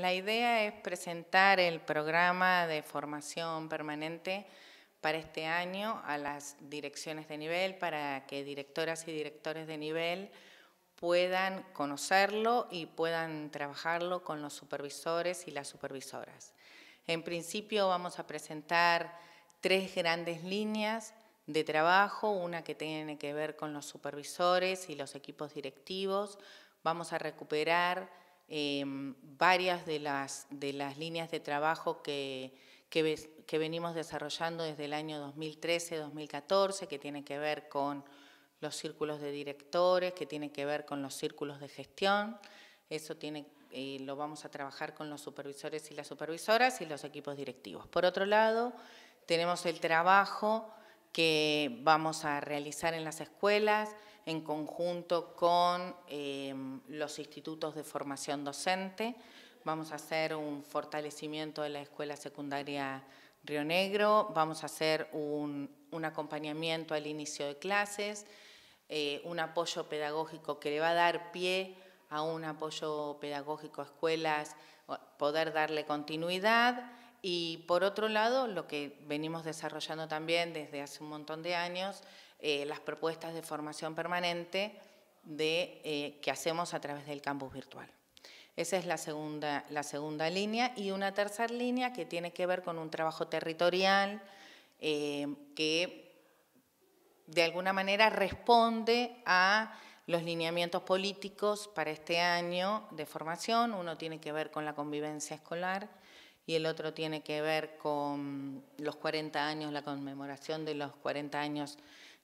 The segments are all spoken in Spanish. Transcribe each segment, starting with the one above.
la idea es presentar el programa de formación permanente para este año a las direcciones de nivel, para que directoras y directores de nivel puedan conocerlo y puedan trabajarlo con los supervisores y las supervisoras. En principio vamos a presentar tres grandes líneas de trabajo, una que tiene que ver con los supervisores y los equipos directivos. Vamos a recuperar Em, varias de las, de las líneas de trabajo que, que, venimos desarrollando desde el año 2013-2014, que tiene que ver con los círculos de directores, que tiene que ver con los círculos de gestión. Eso tiene, eh, lo vamos a trabajar con los supervisores y las supervisoras y los equipos directivos. Por otro lado, tenemos el trabajo que vamos a realizar en las escuelas en conjunto con eh, los institutos de formación docente. Vamos a hacer un fortalecimiento de la escuela secundaria Río Negro, vamos a hacer un, acompañamiento al inicio de clases, eh, un apoyo pedagógico que le va a dar pie a un apoyo pedagógico a escuelas, poder darle continuidad y por otro lado, lo que venimos desarrollando también desde hace un montón de años, eh, las propuestas de formación permanente de, eh, que hacemos a través del campus virtual. Esa es la segunda, la segunda línea. Y una tercera línea que tiene que ver con un trabajo territorial eh, que de alguna manera responde a los lineamientos políticos para este año de formación. Uno tiene que ver con la convivencia escolar y el otro tiene que ver con los 40 años, la conmemoración de los 40 años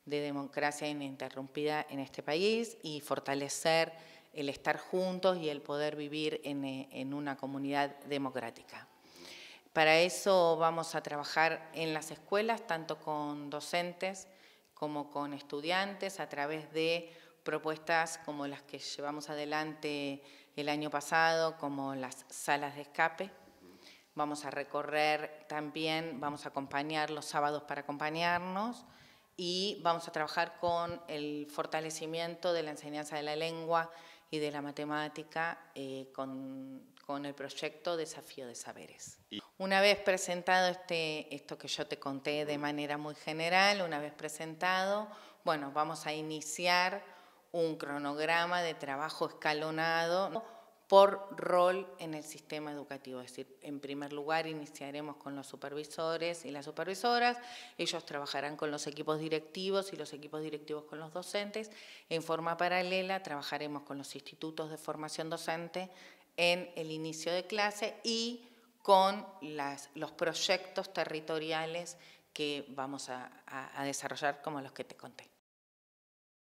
de democracia ininterrumpida en este país y fortalecer el estar juntos y el poder vivir en, eh, en una comunidad democrática. Para eso vamos a trabajar en las escuelas, tanto con docentes como con estudiantes, a través de propuestas como las que llevamos adelante el año pasado, como las salas de escape, vamos a recorrer también, vamos a acompañar los sábados para acompañarnos y vamos a trabajar con el fortalecimiento de la enseñanza de la lengua y de la matemática eh, con, con, el proyecto Desafío de Saberes. Una vez presentado este, esto que yo te conté de manera muy general, una vez presentado, bueno, vamos a iniciar un cronograma de trabajo escalonado por rol en el sistema educativo. Es decir, en primer lugar iniciaremos con los supervisores y las supervisoras, ellos trabajarán con los equipos directivos y los equipos directivos con los docentes. En forma paralela trabajaremos con los institutos de formación docente en el inicio de clase y con los proyectos territoriales que vamos a desarrollar como los que te conté.